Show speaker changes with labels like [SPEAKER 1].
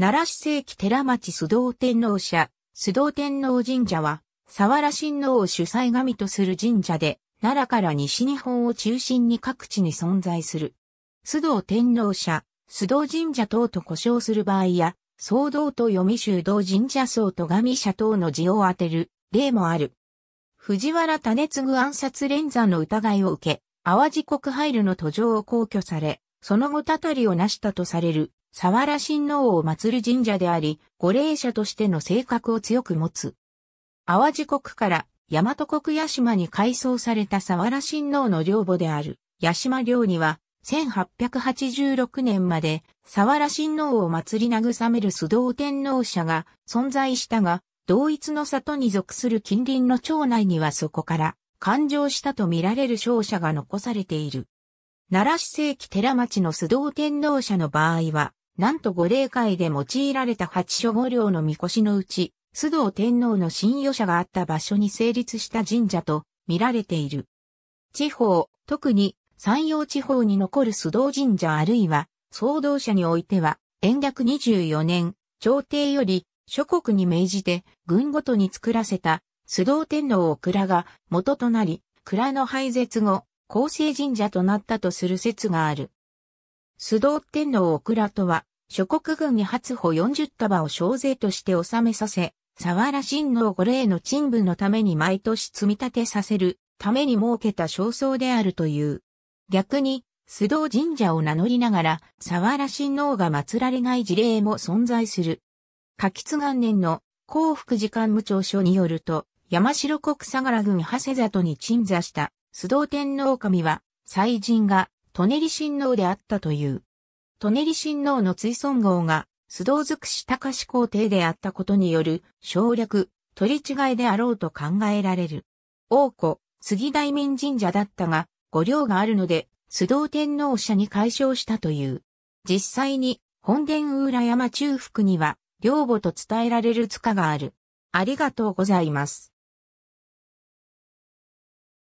[SPEAKER 1] 奈良市世紀寺町須藤天皇社、須藤天皇神社は、沢原親王を主催神とする神社で、奈良から西日本を中心に各地に存在する。須藤天皇社、須藤神社等と呼称する場合や、総道と読み修道神社僧と神社等の字を当てる例もある。藤原種継暗殺連座の疑いを受け、淡路国入るの途上を皇居され、その後たたりを成したとされる、沢良親王を祀る神社であり、御霊者としての性格を強く持つ。淡路国から大和国屋島に改装された沢良親王の領母である、屋島領には、1886年まで、沢良親王を祭り慰める須藤天皇社が存在したが、同一の里に属する近隣の町内にはそこから、誕生したと見られる商社が残されている。奈良市世紀寺町の須藤天皇社の場合は、なんと御霊会で用いられた八所五両の神輿のうち、須藤天皇の信用者があった場所に成立した神社と見られている。地方、特に山陽地方に残る須藤神社あるいは、総動社においては、延暦24年、朝廷より諸国に命じて軍ごとに作らせた須藤天皇を蔵が元となり、蔵の廃絶後、厚生神社となったとする説がある。須藤天皇オクラとは、諸国軍に発歩40束を小税として納めさせ、沢原親王御礼の鎮部のために毎年積み立てさせるために設けた焦燥であるという。逆に、須藤神社を名乗りながら、沢原親王が祀られない事例も存在する。柿津元年の幸福寺官務長書によると、山城国相良郡長谷里に鎮座した須藤天皇神は、祭神が、舎リ親王であったという。舎リ親王の追尊号が、須藤尽くし高志皇帝であったことによる、省略、取り違いであろうと考えられる。王子、杉大民神社だったが、御領があるので、須藤天皇社に解消したという。実際に、本殿裏山中腹には、領母と伝えられる塚がある。ありがとうございます。